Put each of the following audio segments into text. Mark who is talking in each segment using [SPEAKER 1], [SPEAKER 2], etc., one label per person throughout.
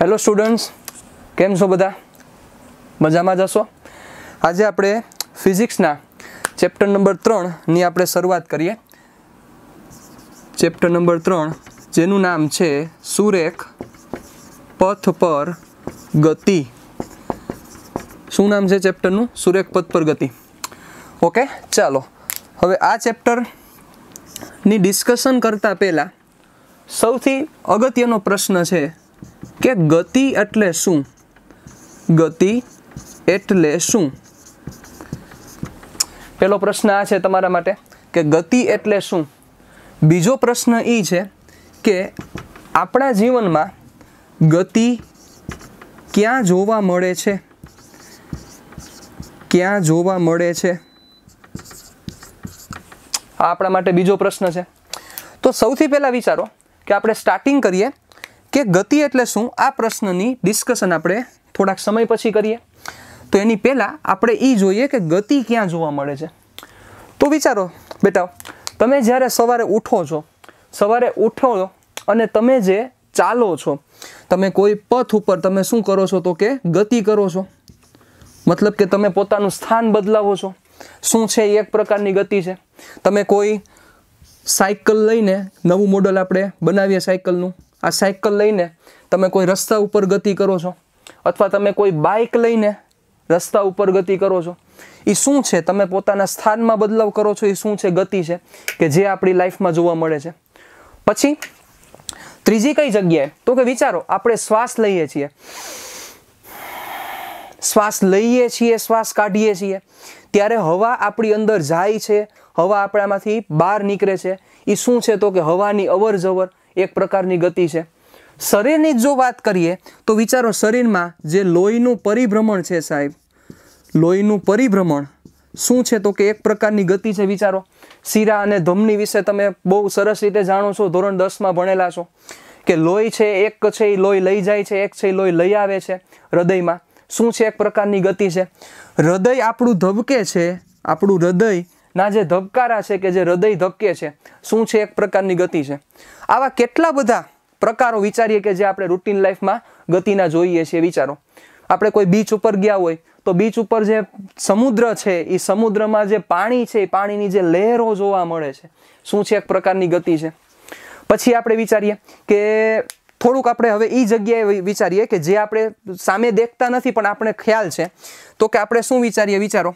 [SPEAKER 1] hello students કેમ છો બધા મજામાં જશો આજે આપણે ફિઝિક્સના ચેપ્ટર નંબર ત્રણની આપણે શરૂઆત કરીએ ચેપ્ટર નંબર ત્રણ જેનું નામ છે સુરેખ પથ પર ગતિ શું નામ છે ચેપ્ટરનું સુરેખ પથ પર ગતિ ઓકે ચાલો હવે આ ચેપ્ટર ની ડિસ્કશન કરતાં પહેલાં સૌથી અગત્યનો પ્રશ્ન છે કે ગતિ એટલે શું ગતિ એટલે શું પહેલો પ્રશ્ન આ છે તમારા માટે કે ગતિ એટલે શું બીજો પ્રશ્ન એ છે કે આપણા જીવનમાં ગતિ ક્યાં જોવા મળે છે ક્યાં જોવા મળે છે આ આપણા માટે બીજો પ્રશ્ન છે તો સૌથી પહેલાં વિચારો કે આપણે સ્ટાર્ટિંગ કરીએ કે ગતિ એટલે શું આ પ્રશ્નની ડિસ્કશન આપણે થોડાક સમય પછી કરીએ તો એની પહેલાં આપણે એ જોઈએ કે ગતિ ક્યાં જોવા મળે છે તો વિચારો બેટા તમે જ્યારે સવારે ઉઠો છો સવારે ઉઠો અને તમે જે ચાલો છો તમે કોઈ પથ ઉપર તમે શું કરો છો તો કે ગતિ કરો છો મતલબ કે તમે પોતાનું સ્થાન બદલાવો છો શું છે એ એક પ્રકારની ગતિ છે તમે કોઈ સાયકલ લઈને નવું મોડલ આપણે બનાવીએ સાયકલનું આ સાયકલ લઈને તમે કોઈ રસ્તા ઉપર ગતિ કરો છો અથવા તમે કોઈ બાઇક લઈને રસ્તા ઉપર ગતિ કરો છો એ શું છે તમે પોતાના સ્થાનમાં બદલાવ કરો છો એ શું છે ગતિ છે કે જે આપણી લાઈફમાં જોવા મળે છે પછી ત્રીજી કઈ જગ્યાએ તો કે વિચારો આપણે શ્વાસ લઈએ છીએ શ્વાસ લઈએ છીએ શ્વાસ કાઢીએ છીએ ત્યારે હવા આપણી અંદર જાય છે હવા આપણામાંથી બહાર નીકળે છે એ શું છે તો કે હવાની અવર જવર એક પ્રકારની ગતિ છે શરીરની જો વાત કરીએ તો વિચારો શરીરમાં જે લોહીનું પરિભ્રમણ છે સાહેબ લોહીનું પરિભ્રમણ શું છે તો કે એક પ્રકારની ગતિ છે વિચારો શીરા અને ધમની વિશે તમે બહુ સરસ રીતે જાણો છો ધોરણ દસમાં ભણેલા છો કે લોહી છે એક છે એ લોહી લઈ જાય છે એક છે એ લોહી લઈ આવે છે હૃદયમાં શું છે એક પ્રકારની ગતિ છે હૃદય આપણું ધબકે છે આપણું હૃદયના જે ધબકારા છે કે જે હૃદય ધબકે છે શું છે એક પ્રકારની ગતિ છે આવા કેટલા બધા પ્રકારો વિચારીએ કે જે આપણે રૂટીન લાઈફમાં ગતિના જોઈએ છીએ વિચારો આપણે કોઈ બીચ ઉપર ગયા હોય તો બીચ ઉપર જે સમુદ્ર છે એ સમુદ્રમાં જે પાણી છે એ પાણીની જે લહેરો જોવા મળે છે શું છે એક પ્રકારની ગતિ છે પછી આપણે વિચારીએ કે થોડુંક આપણે હવે એ જગ્યાએ વિચારીએ કે જે આપણે સામે દેખતા નથી પણ આપણે ખ્યાલ છે તો કે આપણે શું વિચારીએ વિચારો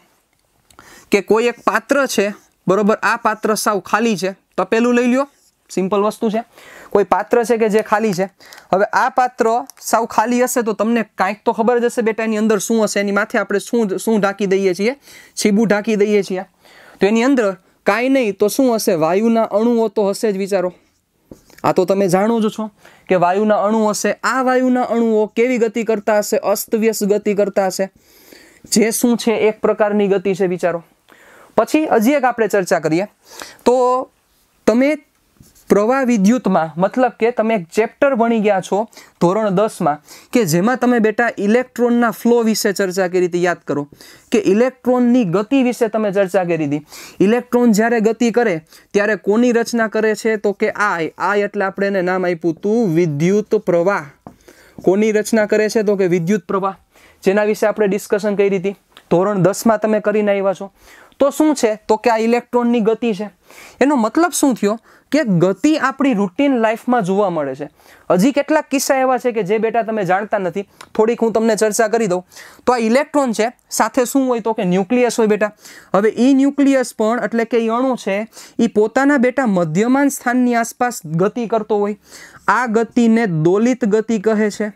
[SPEAKER 1] કે કોઈ એક પાત્ર છે બરાબર આ પાત્ર સાવ ખાલી છે તપેલું લઈ લ્યો સિમ્પલ વસ્તુ છે કોઈ પાત્ર છે કે જે ખાલી છે હવે આ પાત્ર સાવ ખાલી હશે તો તમને કાંઈક તો ખબર જ હશે બેટા એની અંદર શું હશે એની માથે આપણે શું શું ઢાંકી દઈએ છીએ છીબું ઢાંકી દઈએ છીએ તો એની અંદર કાંઈ નહીં તો શું હશે વાયુના અણુઓ તો હશે જ વિચારો આ તો તમે જાણો જ છો કે વાયુના અણુ હશે આ વાયુના અણુઓ કેવી ગતિ કરતા હશે અસ્તવ્યસ્ત ગતિ કરતા હશે જે શું છે એક પ્રકારની ગતિ છે વિચારો પછી હજી એક આપણે ચર્ચા કરીએ તો તમે પ્રવાહ વિદ્યુતમાં મતલબ કે તમે એક ચેપ્ટર ભણી ગયા છો ધોરણ દસમાં કે જેમાં તમે બેટા ઇલેક્ટ્રોનના ફ્લો વિશે ચર્ચા કરી હતી યાદ કરો કે ઇલેક્ટ્રોનની ગતિ વિશે તમે ચર્ચા કરી હતી ઇલેક્ટ્રોન જ્યારે ગતિ કરે ત્યારે કોની રચના કરે છે તો કે આય આય એટલે આપણે એને નામ આપ્યું હતું વિદ્યુત પ્રવાહ કોની રચના કરે છે તો કે વિદ્યુત પ્રવાહ જેના વિશે આપણે ડિસ્કશન કરી હતી ધોરણ દસમાં તમે કરીને આવ્યા છો તો શું છે તો કે આ ઇલેક્ટ્રોનની ગતિ છે એનો મતલબ શું થયો કે ગતિ આપણી રૂટીન લાઈફમાં જોવા મળે છે હજી કેટલાક કિસ્સા એવા છે કે જે બેટા તમે જાણતા નથી થોડીક હું તમને ચર્ચા કરી દઉં તો આ ઇલેક્ટ્રોન છે સાથે શું હોય તો કે ન્યુક્લિયસ હોય બેટા હવે એ ન્યુક્લિયસ પણ એટલે કે એ અણુ છે એ પોતાના બેટા મધ્યમાન સ્થાનની આસપાસ ગતિ કરતો હોય આ ગતિને દોલિત ગતિ કહે છે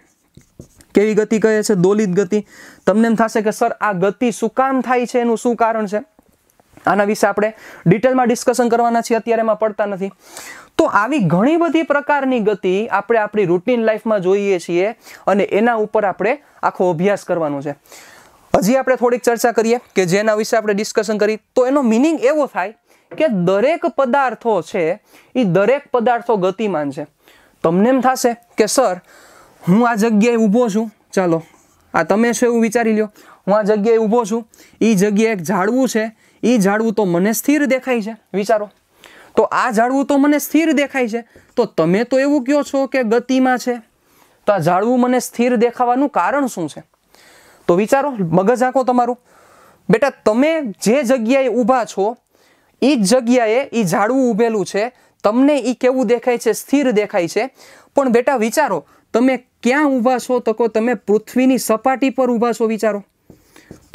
[SPEAKER 1] કેવી ગતિ કહે છે દોલિત ગતિ તમને એમ થશે કે સર આ ગતિ શું કામ થાય છે એનું શું કારણ છે આના વિશે આપણે ડિટેલમાં ડિસ્કશન કરવાના છીએ અત્યારે એમાં પડતા નથી તો આવી ઘણી બધી પ્રકારની ગતિ આપણે આપણી રૂટીન લાઈફમાં જોઈએ છીએ અને એના ઉપર આપણે આખો અભ્યાસ કરવાનો છે હજી આપણે થોડીક ચર્ચા કરીએ કે જેના વિશે આપણે ડિસ્કશન કરી તો એનો મિનિંગ એવો થાય કે દરેક પદાર્થો છે એ દરેક પદાર્થો ગતિમાન છે તમને એમ થશે કે સર હું આ જગ્યાએ ઊભો છું ચાલો આ તમે છો એવું વિચારી લ્યો હું આ જગ્યાએ ઊભો છું એ જગ્યાએ એક ઝાડવું છે એ ઝાડવું તો મને સ્થિર દેખાય છે વિચારો તો આ ઝાડવું તો મને સ્થિર દેખાય છે તો તમે તો એવું કહો છો કે ગતિમાં છે તો આ ઝાડવું મને સ્થિર દેખાવાનું કારણ શું છે તો વિચારો મગજ આંકો તમારું બેટા તમે જે જગ્યાએ ઊભા છો એ જ જગ્યાએ એ ઝાડવું ઊભેલું છે તમને એ કેવું દેખાય છે સ્થિર દેખાય છે પણ બેટા વિચારો તમે ક્યાં ઊભા છો તો કહો તમે પૃથ્વીની સપાટી પર ઊભા છો વિચારો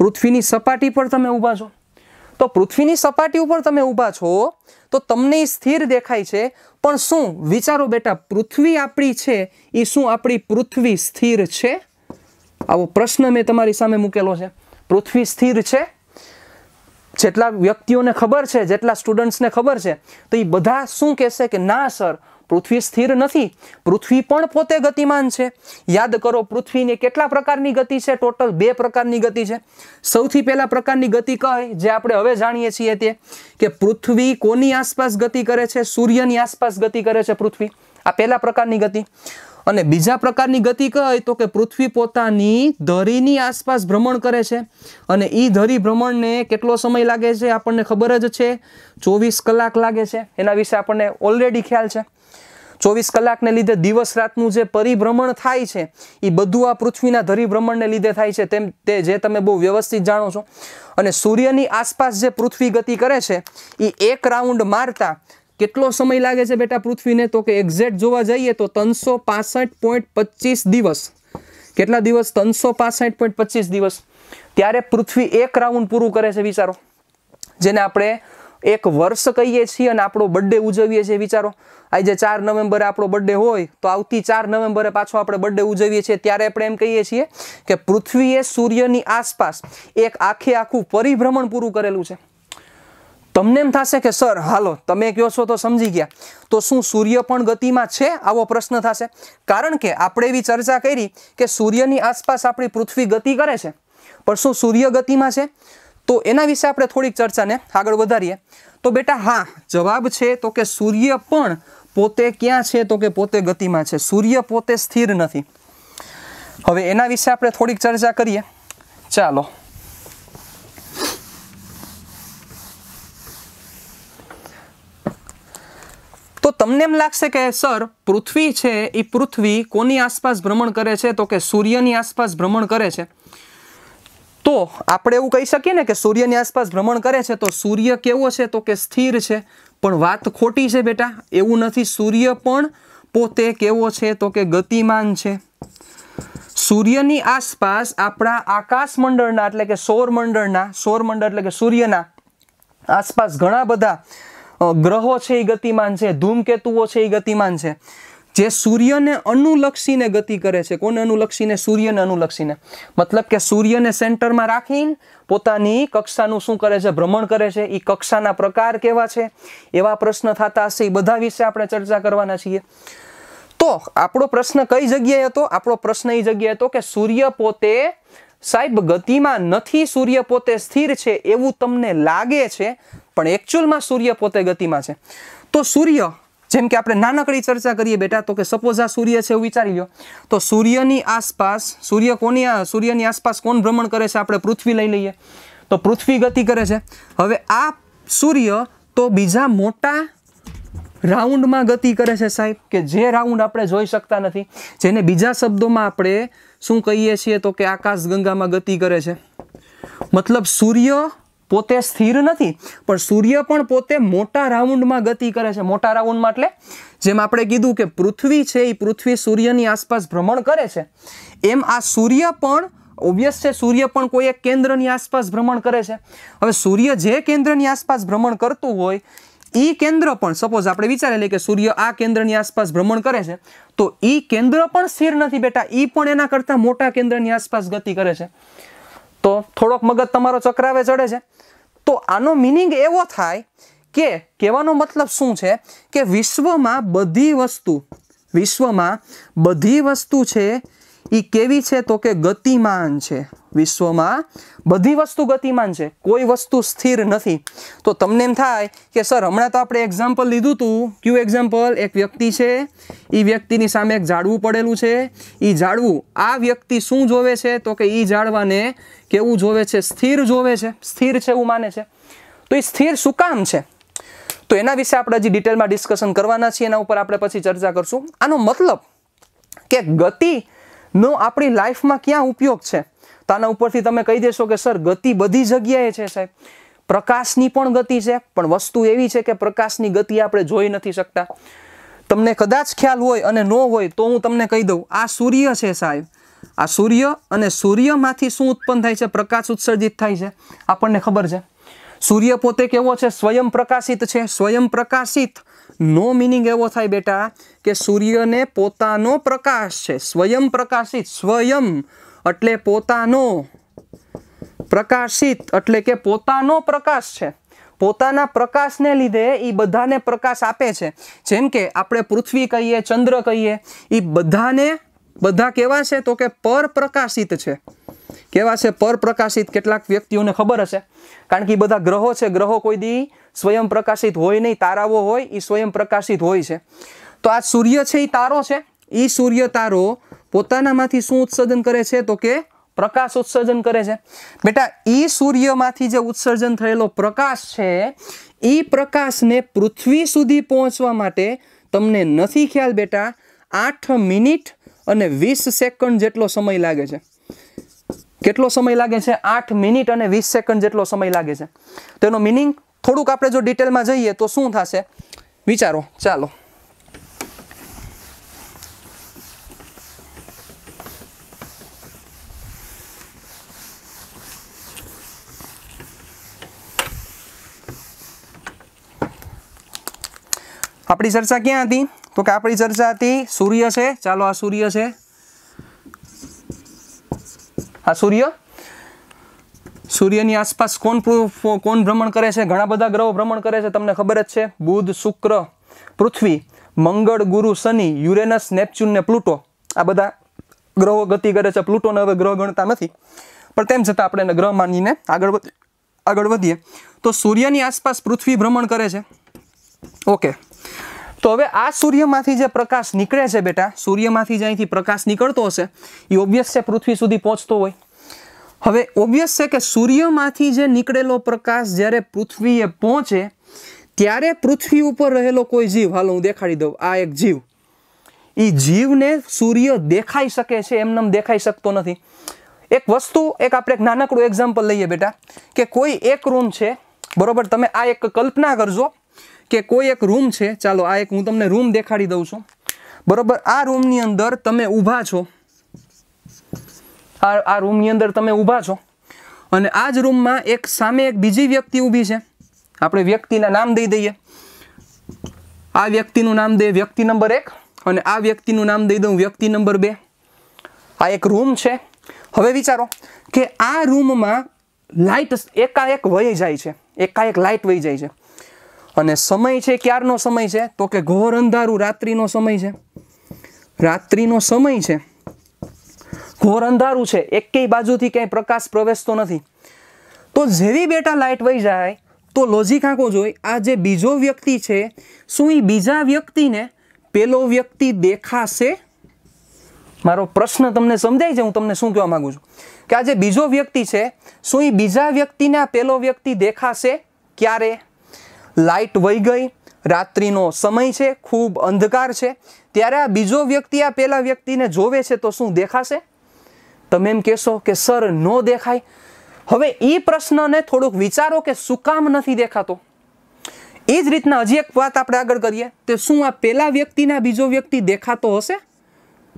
[SPEAKER 1] પૃથ્વીની સપાટી પર તમે ઊભા છો તો પૃથ્વીની સપાટી ઉપર તમે ઊભા છો તો તમને સ્થિર દેખાય છે પણ શું વિચારો બેટા પૃથ્વી આપણી છે એ શું આપણી પૃથ્વી સ્થિર છે આવો પ્રશ્ન મેં તમારી સામે મૂકેલો છે પૃથ્વી સ્થિર છે જેટલા વ્યક્તિઓને ખબર છે જેટલા સ્ટુડન્ટ્સને ખબર છે તો એ બધા શું કહેશે કે ના સર પૃથ્વી સ્થિર નથી પૃથ્વી પણ પોતે ગતિમાન છે યાદ કરો પૃથ્વીને કેટલા પ્રકારની ગતિ છે ટોટલ બે પ્રકારની ગતિ છે સૌથી પહેલા પ્રકારની ગતિ કહે જે આપણે હવે જાણીએ છીએ તે કે પૃથ્વી કોની આસપાસ ગતિ કરે છે સૂર્યની આસપાસ ગતિ કરે છે પૃથ્વી આ પહેલા પ્રકારની ગતિ અને બીજા પ્રકારની ગતિ કહે તો કે પૃથ્વી પોતાની ધરીની આસપાસ ભ્રમણ કરે છે અને એ ધરી ભ્રમણને કેટલો સમય લાગે છે આપણને ખબર જ છે ચોવીસ કલાક લાગે છે એના વિશે આપણને ઓલરેડી ખ્યાલ છે ચોવીસ કલાકને લીધે દિવસ રાતનું જે પરિભ્રમણ થાય છે એ બધું આ પૃથ્વીના ધરીભ્રમણને લીધે થાય છે તેમ તે જે તમે બહુ વ્યવસ્થિત જાણો છો અને સૂર્યની આસપાસ જે પૃથ્વી ગતિ કરે છે એ એક રાઉન્ડ મારતા કેટલો સમય લાગે છે બેટા પૃથ્વીને તો કે એક્ઝેક્ટ જોવા જઈએ તો ત્રણસો પોઈન્ટ દિવસ કેટલા દિવસ ત્રણસો પોઈન્ટ દિવસ ત્યારે પૃથ્વી એક રાઉન્ડ પૂરું કરે છે વિચારો જેને આપણે એક વર્ષ કહીએ છીએ અને આપણો બર્થડે ઉજવીએ છીએ વિચારો આજે ચાર નવેમ્બરે આપણો બર્થડે હોય તો આવતી ચાર નવેમ્બરે પાછો આપણે બર્થડે ઉજવીએ છીએ ત્યારે આપણે એમ કહીએ છીએ કે પૃથ્વીએ સૂર્યની આસપાસ એક આખે આખું પરિભ્રમણ પૂરું કરેલું છે તમને એમ થશે કે સર હાલો તમે કહો છો તો સમજી ગયા તો શું સૂર્ય પણ ગતિમાં છે આવો પ્રશ્ન થશે કારણ કે આપણે એવી ચર્ચા કરી કે સૂર્યની આસપાસ આપણી પૃથ્વી ગતિ કરે છે પણ શું સૂર્ય ગતિમાં છે તો એના વિશે આપણે થોડીક ચર્ચાને આગળ વધારીએ તો બેટા હા જવાબ છે તો કે સૂર્ય પણ પોતે ક્યાં છે તો કે પોતે ગતિમાં છે સૂર્ય પોતે સ્થિર નથી હવે એના વિશે આપણે થોડીક ચર્ચા કરીએ ચાલો તમને એમ લાગશે કે સર પૃથ્વી છે એ પૃથ્વી કોની આસપાસ ભ્રમણ કરે છે તો કે સૂર્યની આસપાસ ભ્રમણ કરે છે તો આપણે એવું કહી શકીએ ને કે સૂર્યની આસપાસ ભ્રમણ કરે છે તો સૂર્ય કેવો છે તો કે સ્થિર છે પણ વાત ખોટી છે બેટા એવું નથી સૂર્ય પણ પોતે કેવો છે તો કે ગતિમાન છે સૂર્યની આસપાસ આપણા આકાશમંડળના એટલે કે સૌરમંડળના સૌરમંડળ એટલે કે સૂર્યના આસપાસ ઘણા બધા ગ્રહો છે એ ગતિમાન છે ધૂમકેતુઓ છે એ ગતિમાન છે જે સૂર્યને અનુલક્ષીને ગતિ કરે છે કોને અનુલક્ષીને સૂર્યને અનુલક્ષીને મતલબ કે સૂર્યને સેન્ટરમાં રાખીને પોતાની કક્ષાનું શું કરે છે ભ્રમણ કરે છે એ કક્ષાના પ્રકાર કેવા છે એવા પ્રશ્ન થતા હશે એ બધા વિશે આપણે ચર્ચા કરવાના છીએ તો આપણો પ્રશ્ન કઈ જગ્યાએ હતો આપણો પ્રશ્ન એ જગ્યાએ હતો કે સૂર્ય પોતે સાહેબ ગતિમાં નથી સૂર્ય પોતે સ્થિર છે એવું તમને લાગે છે પણ એકચ્યુઅલમાં સૂર્ય પોતે ગતિમાં છે તો સૂર્ય જેમ કે આપણે નાનકડી ચર્ચા કરીએ બેટા તો કે સપોઝ આ સૂર્ય છે એવું વિચારી લો તો સૂર્યની આસપાસ સૂર્ય કોની સૂર્યની આસપાસ કોણ ભ્રમણ કરે છે આપણે પૃથ્વી લઈ લઈએ તો પૃથ્વી ગતિ કરે છે હવે આ સૂર્ય તો બીજા મોટા રાઉન્ડમાં ગતિ કરે છે સાહેબ કે જે રાઉન્ડ આપણે જોઈ શકતા નથી જેને બીજા શબ્દોમાં આપણે શું કહીએ છીએ તો કે આકાશ ગંગામાં ગતિ કરે છે મતલબ સૂર્ય પોતે સ્થિર નથી પણ સૂર્ય પણ પોતે મોટા રાઉન્ડમાં ગતિ કરે છે મોટા રાઉન્ડમાં એટલે જેમ આપણે કીધું કે પૃથ્વી છે એ પૃથ્વી સૂર્યની આસપાસ ભ્રમણ કરે છે એમ આ સૂર્ય પણ ઓબ્વિયસ છે સૂર્ય પણ કોઈ એક કેન્દ્રની આસપાસ ભ્રમણ કરે છે હવે સૂર્ય જે કેન્દ્રની આસપાસ ભ્રમણ કરતું હોય એ કેન્દ્ર પણ સપોઝ આપણે વિચારી લઈએ કે સૂર્ય આ કેન્દ્રની આસપાસ ભ્રમણ કરે છે તો એ કેન્દ્ર પણ સ્થિર નથી બેટા એ પણ એના કરતાં મોટા કેન્દ્રની આસપાસ ગતિ કરે છે તો થોડોક મગજ તમારો ચક્રાવે ચડે છે તો આનો મિનિંગ એવો થાય કે કહેવાનો મતલબ શું છે કે વિશ્વમાં બધી વસ્તુ વિશ્વમાં બધી વસ્તુ છે એ કેવી છે તો કે ગતિમાન છે વિશ્વમાં બધી વસ્તુ ગતિમાન છે કોઈ વસ્તુ સ્થિર નથી તો તમને એમ થાય કે સર હમણાં તો આપણે એક્ઝામ્પલ લીધું હતું કયું એક્ઝામ્પલ એક વ્યક્તિ છે એ વ્યક્તિની સામે એક ઝાડવું પડેલું છે એ ઝાડવું આ વ્યક્તિ શું જોવે છે તો કે એ ઝાડવાને કેવું જોવે છે સ્થિર જોવે છે સ્થિર છે એવું માને છે તો એ સ્થિર શું કામ છે તો એના વિશે આપણે હજી ડિટેલમાં ડિસ્કશન કરવાના છીએ એના ઉપર આપણે પછી ચર્ચા કરશું આનો મતલબ કે ગતિનો આપણી લાઈફમાં ક્યાં ઉપયોગ છે તો આના ઉપરથી તમે કહી દેશો કે સર ગતિ બધી જગ્યાએ છે સાહેબ પ્રકાશની પણ ગતિ છે પણ વસ્તુ એવી છે કે પ્રકાશની ગતિ આપણે જોઈ નથી શકતા તમને કદાચ ખ્યાલ હોય અને ન હોય તો હું તમને કહી દઉં આ સૂર્ય છે સાહેબ આ સૂર્ય અને સૂર્યમાંથી શું ઉત્પન્ન થાય છે પ્રકાશ ઉત્સર્જિત થાય છે આપણને ખબર છે સૂર્ય પોતે કેવો છે સ્વયં પ્રકાશિત છે સ્વયં પ્રકાશિત નો મિનિંગ એવો થાય બેટા કે સૂર્યને પોતાનો પ્રકાશ છે સ્વયં પ્રકાશિત સ્વયં એટલે પોતાનો પ્રકાશિત એટલે કે પોતાનો પ્રકાશ છે પોતાના પ્રકાશને લીધે એ બધાને પ્રકાશ આપે છે જેમ કે આપણે પૃથ્વી કહીએ ચંદ્ર કહીએ એ બધાને બધા કેવા છે તો કે પર પ્રકાશિત છે કેવા છે પ્રકાશિત કેટલાક વ્યક્તિઓને ખબર હશે કારણ કે એ બધા ગ્રહો છે ગ્રહો કોઈ દી સ્વયં પ્રકાશિત હોય નહીં તારાઓ હોય એ સ્વયં પ્રકાશિત હોય છે તો આ સૂર્ય છે એ તારો છે એ સૂર્ય તારો પોતાનામાંથી શું ઉત્સર્જન કરે છે તો કે પ્રકાશ ઉત્સર્જન કરે છે બેટા એ સૂર્યમાંથી જે ઉત્સર્જન થયેલો પ્રકાશ છે એ પ્રકાશને પૃથ્વી સુધી પહોંચવા માટે તમને નથી ખ્યાલ બેટા આઠ મિનિટ અને વીસ સેકન્ડ જેટલો સમય લાગે છે કેટલો સમય લાગે છે આઠ મિનિટ અને વીસ સેકન્ડ જેટલો સમય લાગે છે તેનો મિનિંગ થોડુંક આપણે જો ડિટેલમાં જઈએ તો શું થશે વિચારો ચાલો આપણી ચર્ચા ક્યાં હતી તો કે આપણી ચર્ચા હતી સૂર્ય છે ચાલો આ સૂર્ય છે આ સૂર્ય સૂર્યની આસપાસ કોણ કોણ ભ્રમણ કરે છે ઘણા બધા ગ્રહો ભ્રમણ કરે છે તમને ખબર જ છે બુધ શુક્ર પૃથ્વી મંગળ ગુરુ શનિ યુરેનસ નેપચ્યુન ને પ્લુટો આ બધા ગ્રહો ગતિ કરે છે પ્લુટોને હવે ગ્રહ ગણતા નથી પણ તેમ છતાં આપણે એને ગ્રહ માનીને આગળ આગળ વધીએ તો સૂર્યની આસપાસ પૃથ્વી ભ્રમણ કરે છે ઓકે તો હવે આ સૂર્યમાંથી જે પ્રકાશ નીકળે છે બેટા સૂર્યમાંથી જે અહીંથી પ્રકાશ નીકળતો હશે એ ઓબ્વિયસ છે પૃથ્વી સુધી પહોંચતો હોય હવે ઓબ્વિયસ છે કે સૂર્યમાંથી જે નીકળેલો પ્રકાશ જ્યારે પૃથ્વીએ પહોંચે ત્યારે પૃથ્વી ઉપર રહેલો કોઈ જીવ હાલો હું દેખાડી દઉં આ એક જીવ એ જીવને સૂર્ય દેખાઈ શકે છે એમને દેખાઈ શકતો નથી એક વસ્તુ એક આપણે એક નાનકડું એક્ઝામ્પલ લઈએ બેટા કે કોઈ એક રૂમ છે બરોબર તમે આ એક કલ્પના કરજો કે કોઈ એક રૂમ છે ચાલો આ એક હું તમને રૂમ દેખાડી દઉં છું બરોબર આ રૂમની અંદર તમે ઊભા છો આ આ રૂમની અંદર તમે ઊભા છો અને આ જ રૂમમાં એક સામે એક બીજી વ્યક્તિ ઊભી છે આપણે વ્યક્તિના નામ દઈ દઈએ આ વ્યક્તિનું નામ દે વ્યક્તિ નંબર એક અને આ વ્યક્તિનું નામ દઈ દઉં વ્યક્તિ નંબર બે આ એક રૂમ છે હવે વિચારો કે આ રૂમમાં લાઇટ એકાએક વહી જાય છે એકાએક લાઇટ વહી જાય છે અને સમય છે ક્યારનો સમય છે તો કે ઘોર અંધારું રાત્રિનો સમય છે રાત્રિનો સમય છે ઘોર અંધારું છે એકેય બાજુથી ક્યાંય પ્રકાશ પ્રવેશતો નથી તો જેવી બેટા લાઇટ વહી જાય તો લોજિક આંકો જોઈ આ જે બીજો વ્યક્તિ છે શું એ બીજા વ્યક્તિને પેલો વ્યક્તિ દેખાશે મારો પ્રશ્ન તમને સમજાય છે હું તમને શું કહેવા માગું છું કે આ જે બીજો વ્યક્તિ છે શું એ બીજા વ્યક્તિને આ પેલો વ્યક્તિ દેખાશે ક્યારે લાઇટ વહી ગઈ રાત્રિનો સમય છે ખૂબ અંધકાર છે ત્યારે આ બીજો વ્યક્તિ આ પહેલા વ્યક્તિને જોવે છે તો શું દેખાશે તમે એમ કહેશો કે સર ન દેખાય હવે એ પ્રશ્નને થોડુંક વિચારો કે શું કામ નથી દેખાતો એ જ રીતના હજી એક વાત આપણે આગળ કરીએ તે શું આ પહેલા વ્યક્તિના બીજો વ્યક્તિ દેખાતો હશે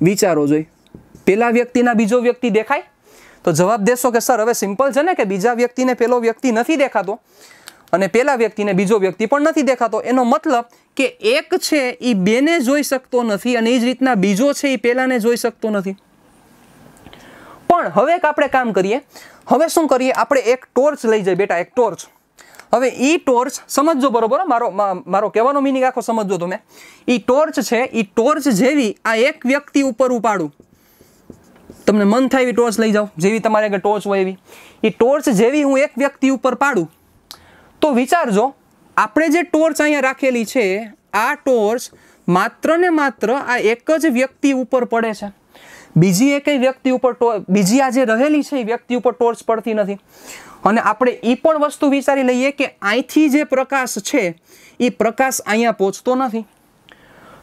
[SPEAKER 1] વિચારો જોઈ પહેલા વ્યક્તિના બીજો વ્યક્તિ દેખાય તો જવાબ દેશો કે સર હવે સિમ્પલ છે ને કે બીજા વ્યક્તિને પેલો વ્યક્તિ નથી દેખાતો અને પેલા વ્યક્તિને બીજો વ્યક્તિ પણ નથી દેખાતો એનો મતલબ કે એક છે એ બેને જોઈ શકતો નથી અને એ જ રીતના બીજો છે એ પેલાને જોઈ શકતો નથી પણ હવે એક આપણે કામ કરીએ હવે શું કરીએ આપણે એક ટોર્ચ લઈ જઈએ બેટા એક ટોર્ચ હવે એ ટોર્ચ સમજો બરોબર મારો મારો કહેવાનો મિનિંગ આખો સમજો તમે એ ટોર્ચ છે એ ટોર્ચ જેવી આ એક વ્યક્તિ ઉપર ઉપાડું તમને મન થાય એવી ટોર્ચ લઈ જાઓ જેવી તમારે આગળ ટોર્ચ હોય એવી એ ટોર્ચ જેવી હું એક વ્યક્તિ ઉપર પાડું તો વિચારજો આપણે જે ટોર્ચ અહીંયા રાખેલી છે આ ટોર્ચ માત્ર ને માત્ર આ એક જ વ્યક્તિ ઉપર પડે છે બીજી એક વ્યક્તિ ઉપર બીજી આ જે રહેલી છે એ વ્યક્તિ ઉપર ટોર્ચ પડતી નથી અને આપણે એ પણ વસ્તુ વિચારી લઈએ કે અહીંથી જે પ્રકાશ છે એ પ્રકાશ અહીંયા પહોંચતો નથી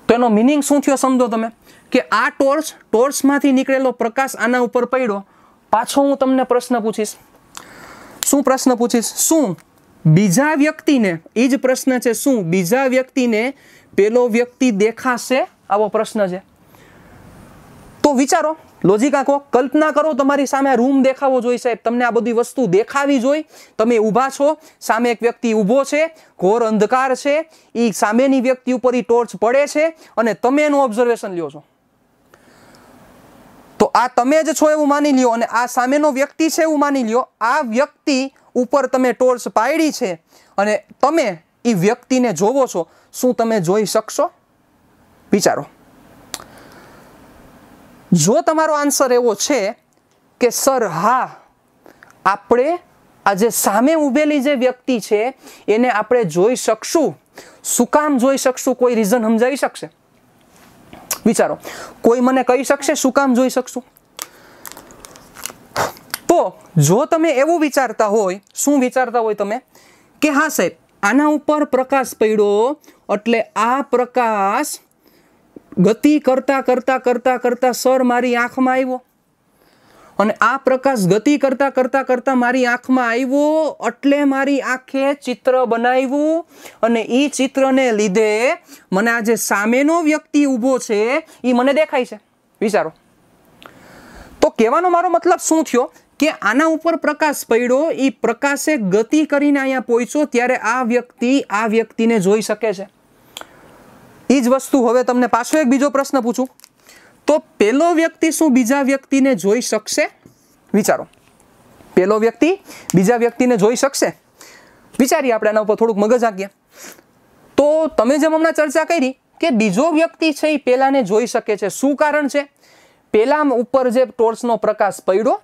[SPEAKER 1] તો એનો મિનિંગ શું થયો સમજો તમે કે આ ટોર્ચ ટોર્ચમાંથી નીકળેલો પ્રકાશ આના ઉપર પડ્યો પાછો હું તમને પ્રશ્ન પૂછીશ શું પ્રશ્ન પૂછીશ શું બીજા વ્યક્તિને એ જ પ્રશ્ન છે શું બીજા વ્યક્તિને પેલો વ્યક્તિ દેખાશે આવો પ્રશ્ન છે તો વિચારો લોજિક આંખો કલ્પના કરો તમારી સામે રૂમ દેખાવો જોઈએ સાહેબ તમને આ બધી વસ્તુ દેખાવી જોઈએ તમે ઊભા છો સામે એક વ્યક્તિ ઊભો છે ઘોર અંધકાર છે એ સામેની વ્યક્તિ ઉપર એ ટોર્ચ પડે છે અને તમે એનું ઓબ્ઝર્વેશન લ્યો છો તો આ તમે જ છો એવું માની લ્યો અને આ સામેનો વ્યક્તિ છે એવું માની લ્યો આ વ્યક્તિ ઉપર તમે ટોર્ચ પાડી છે અને તમે એ વ્યક્તિને જોવો છો શું તમે જોઈ શકશો વિચારો જો તમારો આન્સર એવો છે કે સર હા આપણે આજે સામે ઊભેલી જે વ્યક્તિ છે એને આપણે જોઈ શકશું શું કામ જોઈ શકશું કોઈ રીઝન સમજાવી શકશે વિચારો કોઈ મને કહી શકશે શું કામ જોઈ શકશું તો જો તમે એવું વિચારતા હોય શું વિચારતા હોય તમે કે હા સાહેબ આના ઉપર પ્રકાશ પડ્યો એટલે આ પ્રકાશ ગતિ કરતા કરતા કરતા કરતા સર મારી આંખમાં આવ્યો અને આ પ્રકાશ ગતિ કરતા કરતા કરતા મારી આંખમાં આવ્યો એટલે મારી આંખે ચિત્ર બનાવ્યું અને એ ચિત્રને લીધે મને આ જે સામેનો વ્યક્તિ ઊભો છે એ મને દેખાય છે વિચારો તો કહેવાનો મારો મતલબ શું થયો કે આના ઉપર પ્રકાશ પડ્યો એ પ્રકાશે ગતિ કરીને અહીંયા પહોંચ્યો ત્યારે આ વ્યક્તિ આ વ્યક્તિને જોઈ શકે છે એ જ વસ્તુ હવે તમને પાછો એક બીજો પ્રશ્ન પૂછું તો પેલો વ્યક્તિ શું બીજા વ્યક્તિને જોઈ શકશે વિચારો પેલો વ્યક્તિ બીજા વ્યક્તિને જોઈ શકશે વિચારીએ આપણે એના ઉપર થોડુંક મગજ આગ્યા તો તમે જેમ હમણાં ચર્ચા કરી કે બીજો વ્યક્તિ છે એ પહેલાંને જોઈ શકે છે શું કારણ છે પહેલા ઉપર જે ટોર્ચનો પ્રકાશ પડ્યો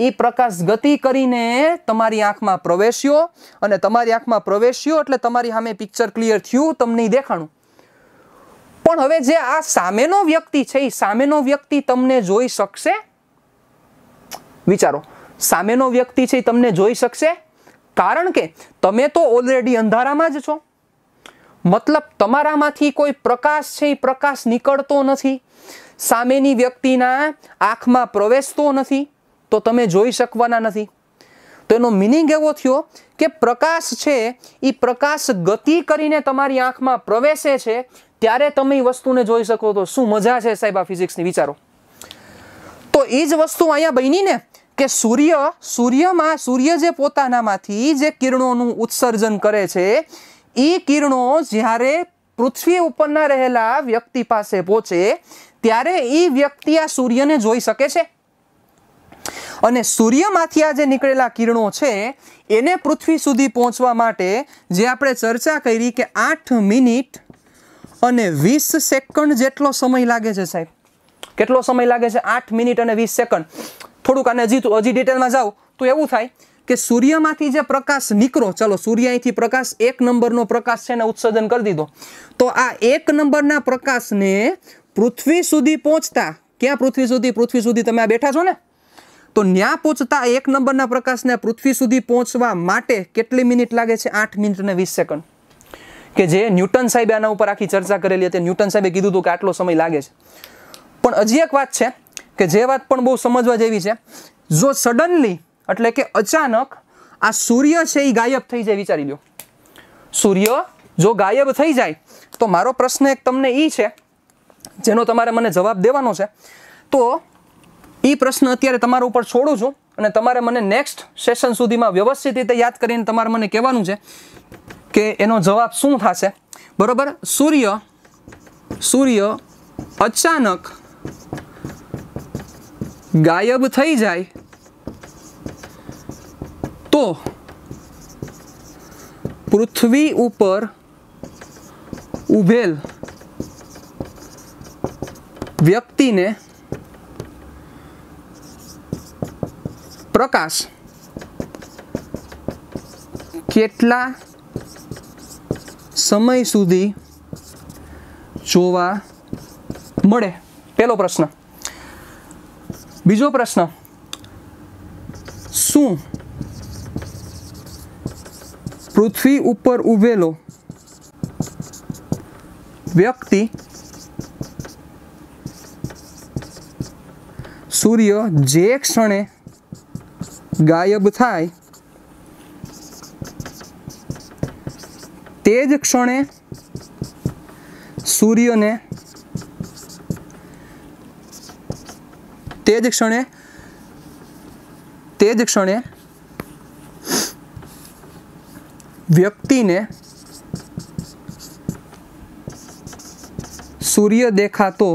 [SPEAKER 1] એ પ્રકાશ ગતિ કરીને તમારી આંખમાં પ્રવેશ્યો અને તમારી આંખમાં પ્રવેશ્યો એટલે તમારી સામે પિક્ચર ક્લિયર થયું તમને દેખાણું પણ હવે જે આ સામેનો વ્યક્તિ છે એ સામેનો વ્યક્તિ તમને જોઈ શકશે વિચારો સામેનો વ્યક્તિ છે એ તમને જોઈ શકશે કારણ કે તમે તો ઓલરેડી અંધારામાં જ છો મતલબ તમારામાંથી કોઈ પ્રકાશ છે એ પ્રકાશ નીકળતો નથી સામેની વ્યક્તિના આંખમાં પ્રવેશતો નથી તો તમે જોઈ શકવાના નથી તો એનો મિનિંગ એવો થયો કે પ્રકાશ છે એ પ્રકાશ ગતિ કરીને તમારી આંખમાં પ્રવેશે છે ત્યારે તમે એ વસ્તુને જોઈ શકો તો શું મજા છે સાહેબ આ ફિઝિક્સની વિચારો તો એ જ વસ્તુ અહીંયા બની ને કે સૂર્ય સૂર્યમાં સૂર્ય જે પોતાનામાંથી જે કિરણોનું ઉત્સર્જન કરે છે એ કિરણો જ્યારે પૃથ્વી ઉપરના રહેલા વ્યક્તિ પાસે પહોંચે ત્યારે એ વ્યક્તિ આ સૂર્યને જોઈ શકે છે અને સૂર્યમાંથી આ જે નીકળેલા કિરણો છે એને પૃથ્વી સુધી પહોંચવા માટે જે આપણે ચર્ચા કરી કે આઠ મિનિટ અને વીસ સેકન્ડ જેટલો સમય લાગે છે સાહેબ કેટલો સમય લાગે છે આઠ મિનિટ અને વીસ સેકન્ડ થોડુંક આને હજી હજી ડિટેલમાં જાઓ તો એવું થાય કે સૂર્યમાંથી જે પ્રકાશ નીકળો ચલો સૂર્ય અહીંથી પ્રકાશ એક નંબરનો પ્રકાશ છે એને ઉત્સર્જન કરી દીધો તો આ એક નંબરના પ્રકાશને પૃથ્વી સુધી પહોંચતા ક્યાં પૃથ્વી સુધી પૃથ્વી સુધી તમે આ બેઠા છો ને તો ન્યા પહોંચતા એક નંબરના પ્રકાશને પૃથ્વી સુધી પહોંચવા માટે કેટલી મિનિટ લાગે છે આઠ મિનિટ અને વીસ સેકન્ડ કે જે ન્યૂટન સાહેબે આના ઉપર આખી ચર્ચા કરેલી હતી ન્યૂટન સાહેબે કીધું હતું કે આટલો સમય લાગે છે પણ હજી એક વાત છે કે જે વાત પણ બહુ સમજવા જેવી છે જો સડનલી એટલે કે અચાનક આ સૂર્ય છે એ ગાયબ થઈ જાય વિચારી લો સૂર્ય જો ગાયબ થઈ જાય તો મારો પ્રશ્ન એક તમને એ છે જેનો તમારે મને જવાબ દેવાનો છે તો એ પ્રશ્ન અત્યારે તમારા ઉપર છોડું છું અને તમારે મને નેક્સ્ટ સેશન સુધીમાં વ્યવસ્થિત રીતે યાદ કરીને તમારે મને કહેવાનું છે કે એનો જવાબ શું થશે બરોબર સૂર્ય સૂર્ય અચાનક ગાયબ થઈ જાય તો પૃથ્વી ઉપર ઉભેલ વ્યક્તિને પ્રકાશ કેટલા સમય સુધી જોવા મળે પહેલો પ્રશ્ન બીજો પ્રશ્ન શું પૃથ્વી ઉપર ઉભેલો વ્યક્તિ સૂર્ય જે ક્ષણે ગાયબ થાય તે જ ક્ષણે સૂર્યને તે જ ક્ષણે તે જ ક્ષણે વ્યક્તિને સૂર્ય દેખાતો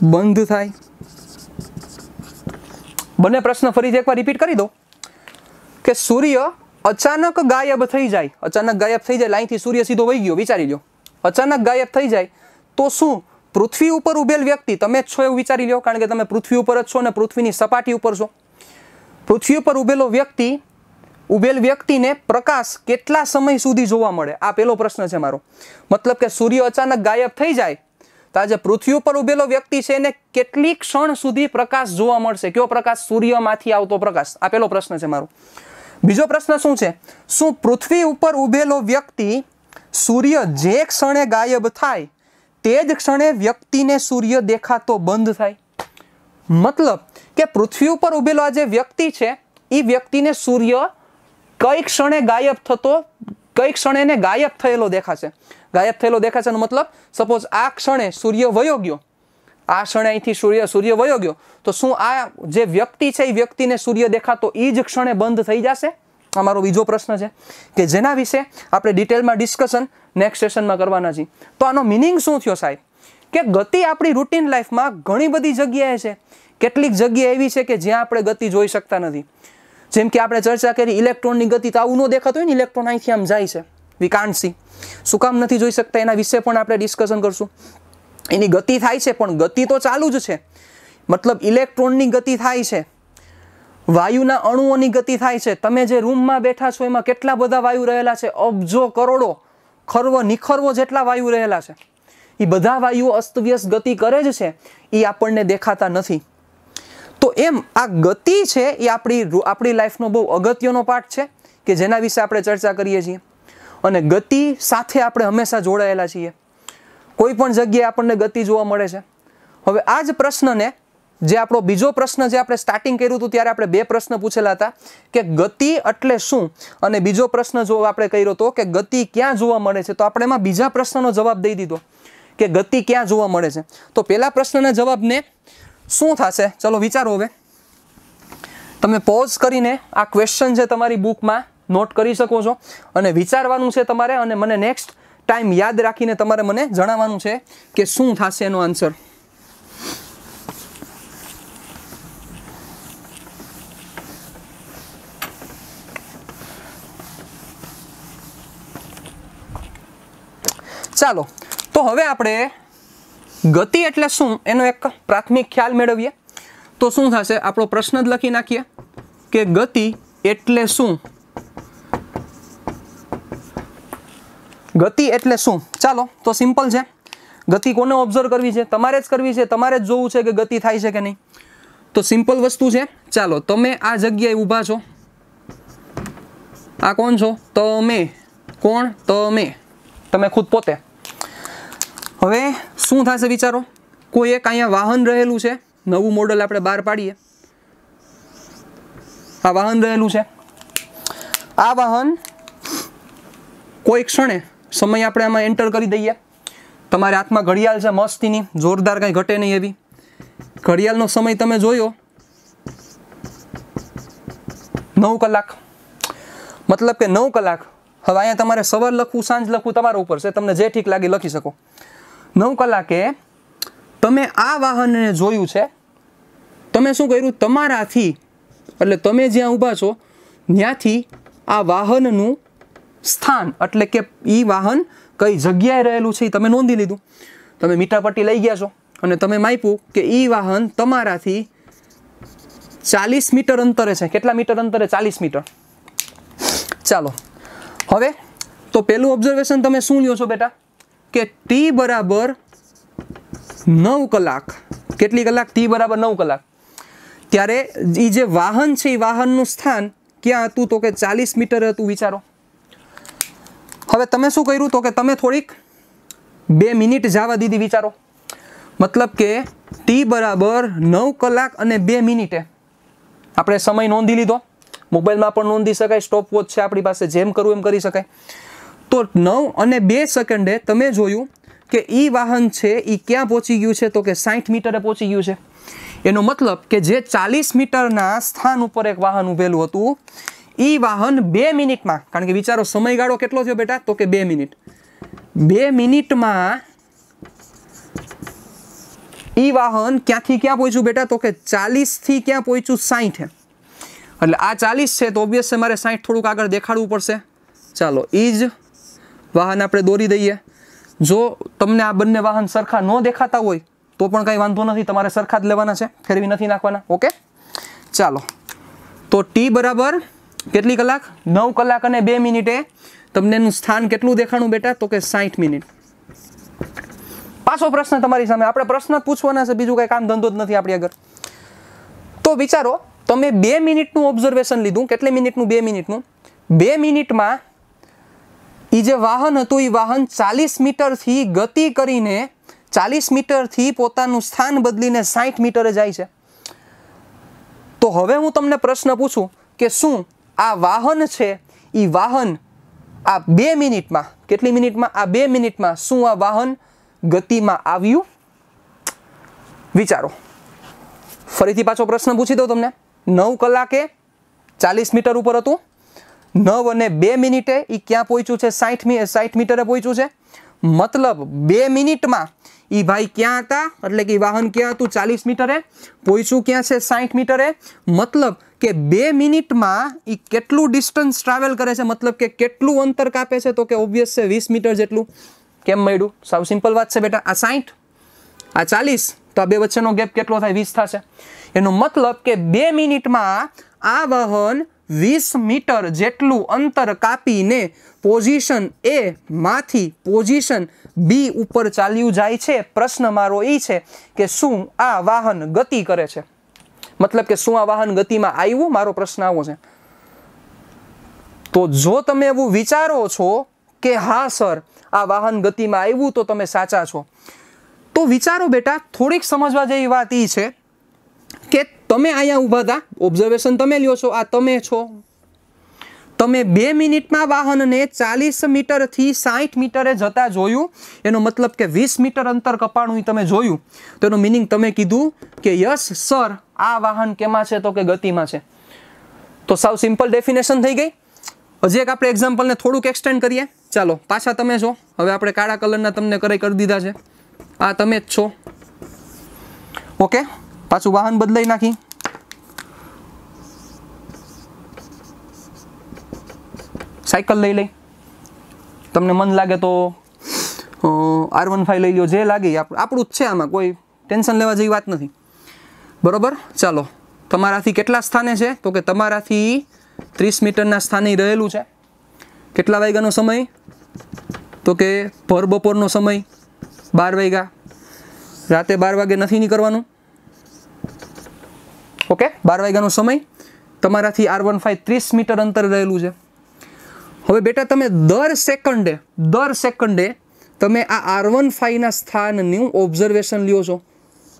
[SPEAKER 1] બંધ થાય બંને પ્રશ્ન ફરીથી એકવાર રિપીટ કરી દો કે સૂર્ય અચાનક ગાયબ થઈ જાય અચાનક ગાયબ થઈ જાય લાઈનથી સૂર્ય સીધો વહી ગયો વિચારી લો અચાનક ગાયબ થઈ જાય તો શું પૃથ્વી ઉપર ઉભેલ વ્યક્તિ તમે જ છો એવું વિચારી લો કારણ કે તમે પૃથ્વી ઉપર જ છો અને પૃથ્વીની સપાટી ઉપર છો પૃથ્વી ઉપર ઉભેલો વ્યક્તિ ઉભેલ વ્યક્તિને પ્રકાશ કેટલા સમય સુધી જોવા મળે આ પહેલો પ્રશ્ન છે મારો મતલબ કે સૂર્ય અચાનક ગાયબ થઈ જાય તો આજે પૃથ્વી ઉપર ઉભેલો વ્યક્તિ છે એને કેટલી ક્ષણ સુધી પ્રકાશ જોવા મળશે કયો પ્રકાશ સૂર્યમાંથી આવતો પ્રકાશ આ પેલો પ્રશ્ન છે મારો બીજો પ્રશ્ન શું છે શું પૃથ્વી ઉપર ઉભેલો વ્યક્તિ સૂર્ય જે ક્ષણે ગાયબ થાય તે જ ક્ષણે વ્યક્તિને સૂર્ય દેખાતો બંધ થાય મતલબ કે પૃથ્વી ઉપર ઉભેલો આ જે વ્યક્તિ છે એ વ્યક્તિને સૂર્ય કઈ ક્ષણે ગાયબ થતો કઈ ક્ષણે એને ગાયબ થયેલો દેખાશે ગાયબ થયેલો દેખાશે એનો મતલબ સપોઝ આ ક્ષણે સૂર્ય વયો ગયો આ ક્ષણે અહીંથી સૂર્ય સૂર્ય વયો ગયો તો શું આ જે વ્યક્તિ છે એ વ્યક્તિને સૂર્ય દેખાતો એ જ ક્ષણે બંધ થઈ જશે અમારો બીજો પ્રશ્ન છે કે જેના વિશે આપણે ડિટેલમાં ડિસ્કશન નેક્સ્ટ સેશનમાં કરવાના છીએ તો આનો મિનિંગ શું થયો સાહેબ કે ગતિ આપણી રૂટીન લાઈફમાં ઘણી બધી જગ્યાએ છે કેટલીક જગ્યા એવી છે કે જ્યાં આપણે ગતિ જોઈ શકતા નથી જેમ કે આપણે ચર્ચા કરી ઇલેક્ટ્રોનની ગતિ તો આવું ન દેખાતું હોય ને ઇલેક્ટ્રોન અહીંથી આમ જાય છે વી કાન્ટ સી શું કામ નથી જોઈ શકતા એના વિશે પણ આપણે ડિસ્કશન કરશું એની ગતિ થાય છે પણ ગતિ તો ચાલુ જ છે મતલબ ઇલેક્ટ્રોનની ગતિ થાય છે વાયુના અણુઓની ગતિ થાય છે તમે જે રૂમમાં બેઠા છો એમાં કેટલા બધા વાયુ રહેલા છે અબજો કરોડો ખરવો નિખરવો જેટલા વાયુ રહેલા છે એ બધા વાયુઓ અસ્તવ્યસ્ત ગતિ કરે જ છે એ આપણને દેખાતા નથી તો એમ આ ગતિ છે એ આપણી આપણી લાઈફનો બહુ અગત્યનો પાઠ છે કે જેના વિશે આપણે ચર્ચા કરીએ છીએ અને ગતિ સાથે આપણે હંમેશા જોડાયેલા છીએ કોઈ પણ જગ્યાએ આપણને ગતિ જોવા મળે છે હવે આ જ પ્રશ્નને જે આપણો બીજો પ્રશ્ન જે આપણે સ્ટાર્ટિંગ કર્યું હતું ત્યારે આપણે બે પ્રશ્ન પૂછેલા હતા કે ગતિ એટલે શું અને બીજો પ્રશ્ન જો આપણે કર્યો હતો કે ગતિ ક્યાં જોવા મળે છે તો આપણે એમાં બીજા પ્રશ્નનો જવાબ દઈ દીધો કે ગતિ ક્યાં જોવા મળે છે તો પહેલા પ્રશ્નના જવાબને શું થશે ચલો વિચારો હવે તમે પોઝ કરીને આ ક્વેશ્ચન છે તમારી બુકમાં નોટ કરી શકો છો અને વિચારવાનું છે તમારે અને મને નેક્સ્ટ ટાઈમ યાદ રાખીને તમારે મને જણાવવાનું છે કે શું થશે એનો આન્સર ચાલો તો હવે આપણે ગતિ એટલે શું એનો એક પ્રાથમિક ખ્યાલ મેળવીએ તો શું થશે આપણો પ્રશ્ન જ લખી નાખીએ કે ગતિ એટલે શું ગતિ એટલે શું ચાલો તો સિમ્પલ છે ગતિ કોને ઓબ્ઝર્વ કરવી છે તમારે જ કરવી છે તમારે જ જોવું છે કે ગતિ થાય છે કે નહીં તો સિમ્પલ વસ્તુ છે ચાલો તમે આ જગ્યાએ ઊભા છો આ કોણ છો તમે કોણ તમે તમે ખુદ પોતે હવે શું થશે વિચારો કોઈ એક અહીંયા વાહન રહેલું છે નવું મોડલ આપણે બહાર પાડીએ આ વાહન રહેલું છે આ વાહન કોઈ ક્ષણે સમય આપણે આમાં એન્ટર કરી દઈએ તમારે હાથમાં ઘડિયાળ છે મસ્તીની જોરદાર કાંઈ ઘટે નહીં એવી ઘડિયાળનો સમય તમે જોયો નવ કલાક મતલબ કે નવ કલાક હવે અહીંયા તમારે સવાર લખવું સાંજ લખવું તમારા ઉપર છે તમને જે ઠીક લાગે લખી શકો નવ કલાકે તમે આ વાહનને જોયું છે તમે શું કર્યું તમારાથી એટલે તમે જ્યાં ઊભા છો ત્યાંથી આ વાહનનું સ્થાન એટલે કે એ વાહન કઈ જગ્યાએ રહેલું છે એ તમે નોંધી લીધું તમે મીઠાપટ્ટી લઈ ગયા છો અને તમે માપ્યું કે એ વાહન તમારાથી ચાલીસ મીટર અંતરે છે કેટલા મીટર અંતરે ચાલીસ મીટર ચાલો હવે તો પહેલું ઓબ્ઝર્વેશન તમે શું લ્યો છો બેટા કે ટી બરાબર નવ કલાક કેટલી કલાક ટી બરાબર નવ કલાક ત્યારે એ જે વાહન છે એ વાહનનું સ્થાન ક્યાં હતું તો કે ચાલીસ મીટર હતું વિચારો હવે તમે શું કર્યું તો કે તમે થોડીક બે મિનિટ જવા દીધી વિચારો મતલબ કે ટી બરાબર નવ કલાક અને બે મિનિટે આપણે સમય નોંધી લીધો મોબાઈલમાં પણ નોંધી શકાય સ્ટોપ વોચ છે આપણી પાસે જેમ કરવું એમ કરી શકાય તો નવ અને બે સેકન્ડે તમે જોયું કે ઈ વાહન છે એ ક્યાં પહોંચી ગયું છે તો કે સાઠ મીટરે પહોંચી ગયું છે એનો મતલબ કે જે ચાલીસ મીટરના સ્થાન ઉપર એક વાહન ઉભેલું હતું ઈ વાહન બે મિનિટમાં કારણ કે વિચારો સમયગાળો કેટલો થયો બેટા તો કે બે મિનિટ બે મિનિટમાં ઈ વાહન ક્યાંથી ક્યાં પહોંચ્યું બેટા તો કે ચાલીસથી ક્યાં પહોંચ્યું સાઠ એટલે આ ચાલીસ છે તો ઓબ્વિયસ મારે સાઠ થોડુંક આગળ દેખાડવું પડશે ચાલો ઈ જ વાહન આપણે દોરી દઈએ જો તમને આ બંને વાહન સરખા ન દેખાતા હોય તો પણ કંઈ વાંધો નથી તમારે સરખા જ લેવાના છે ફેરવી નથી નાખવાના ઓકે ચાલો તો ટી બરાબર કેટલી કલાક નવ કલાક અને બે મિનિટે તમને એનું સ્થાન કેટલું દેખાણું બેટા તો કે સાઠ મિનિટ પાછો પ્રશ્ન તમારી સામે આપણે પ્રશ્ન પૂછવાના છે બીજું કંઈ કામ ધંધો જ નથી આપણી આગળ તો વિચારો તમે બે મિનિટનું ઓબ્ઝર્વેશન લીધું કેટલી મિનિટનું બે મિનિટનું બે મિનિટમાં એ જે વાહન હતું એ વાહન ચાલીસ મીટરથી ગતિ કરીને ચાલીસ મીટરથી પોતાનું સ્થાન બદલીને સાઠ મીટરે જાય છે તો હવે હું તમને પ્રશ્ન પૂછું કે શું આ વાહન છે એ વાહન આ બે મિનિટમાં કેટલી મિનિટમાં આ બે મિનિટમાં શું આ વાહન ગતિમાં આવ્યું વિચારો ફરીથી પાછો પ્રશ્ન પૂછી દઉં તમને નવ કલાકે ચાલીસ મીટર ઉપર હતું નવ અને બે મિનિટે એ ક્યાં પહોંચ્યું છે સાઠ સાઠ મીટરે પહોંચ્યું છે મતલબ બે મિનિટમાં એ ભાઈ ક્યાં હતા એટલે કે વાહન ક્યાં હતું ચાલીસ મીટરે પહોંચ્યું ક્યાં છે સાઠ મીટરે મતલબ કે બે મિનિટમાં એ કેટલું ડિસ્ટન્સ ટ્રાવેલ કરે છે મતલબ કે કેટલું અંતર કાપે છે તો કે ઓબ્વિયસ છે વીસ મીટર જેટલું કેમ મળ્યું સાવ સિમ્પલ વાત છે બેટા આ સાઠ આ ચાલીસ તો આ બે વચ્ચેનો ગેપ કેટલો થાય વીસ થશે એનો મતલબ કે બે મિનિટમાં આ વાહન વીસ મીટર જેટલું અંતર કાપીને પોઝિશન એમાંથી પોઝિશન બી ઉપર ચાલ્યું જાય છે પ્રશ્ન મારો એ છે કે શું આ વાહન ગતિ કરે છે મતલબ કે શું આ વાહન ગતિમાં આવ્યું મારો પ્રશ્ન આવો છે તો જો તમે એવું વિચારો છો કે હા સર આ વાહન ગતિમાં આવ્યું તો તમે સાચા છો તો વિચારો બેટા થોડીક સમજવા જેવી વાત એ છે તમે અહીંયા ઊભા હતા ઓબ્ઝર્વેશન તમે લ્યો છો આ તમે છો તમે બે મિનિટમાં વાહનને ચાલીસ મીટરથી સાઠ મીટરે જતા જોયું એનો મતલબ કે વીસ મીટર અંતર કપાણું તમે જોયું તો એનો મિનિંગ તમે કીધું કે યસ સર આ વાહન કેમાં છે તો કે ગતિમાં છે તો સાવ સિમ્પલ ડેફિનેશન થઈ ગઈ હજી એક આપણે એક્ઝામ્પલને થોડુંક એક્સટેન્ડ કરીએ ચાલો પાછા તમે છો હવે આપણે કાળા કલરના તમને કરે કરી દીધા છે આ તમે જ છો ઓકે પાછું વાહન બદલાઈ નાખી સાયકલ લઈ લઈ તમને મન લાગે તો આર વન ફાઈવ લઈ લો જે લાગે આપણું જ છે આમાં કોઈ ટેન્શન લેવા જેવી વાત નથી બરોબર ચાલો તમારાથી કેટલા સ્થાને છે તો કે તમારાથી ત્રીસ મીટરના સ્થાને રહેલું છે કેટલા વાગ્યાનો સમય તો કે ભર બપોરનો સમય બાર વાગ્યા રાતે બાર વાગે નથી નીકળવાનું ઓકે બાર વાગ્યાનો સમય તમારાથી આર વન ફાઈવ ત્રીસ મીટર અંતર રહેલું છે હવે બેટા તમે દર સેકન્ડે દર સેકન્ડે તમે આ આર વન ફાઈવના સ્થાનનું ઓબ્ઝર્વેશન લ્યો છો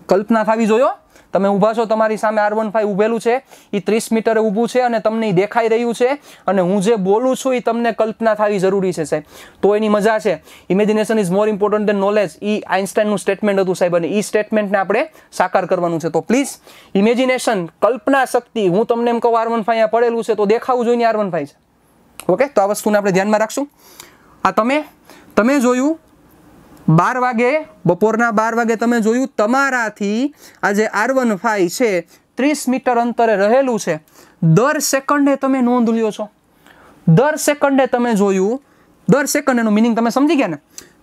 [SPEAKER 1] કલ્પના થવી જોયો તમે ઊભા છો તમારી સામે આર વન ફાઈવ ઊભેલું છે એ ત્રીસ મીટરે ઊભું છે અને તમને એ દેખાઈ રહ્યું છે અને હું જે બોલું છું એ તમને કલ્પના થવી જરૂરી છે સાહેબ તો એની મજા છે imagination is more important than knowledge એ આઇન્સ્ટાઇનનું સ્ટેટમેન્ટ હતું સાહેબ અને એ સ્ટેટમેન્ટને આપણે સાકાર કરવાનું છે તો પ્લીઝ ઇમેજિનેશન કલ્પના શક્તિ હું તમને એમ કહું આર વન ફાઈવ પડેલું છે તો દેખાવું જોઈએ આર વન ફાઈવ છે ઓકે તો આ વસ્તુને આપણે ધ્યાનમાં રાખશું આ તમે તમે જોયું બાર વાગે બપોરના બાર વાગે તમે જોયું તમારાથી આ જે આર વન ફાઈ છે ત્રીસ મીટર અંતરે રહેલું છે દર સેકન્ડે તમે નોંધ લ્યો છો દર સેકન્ડે તમે જોયું દર સેકન્ડેનું મિનિંગ તમે સમજી ગયા ને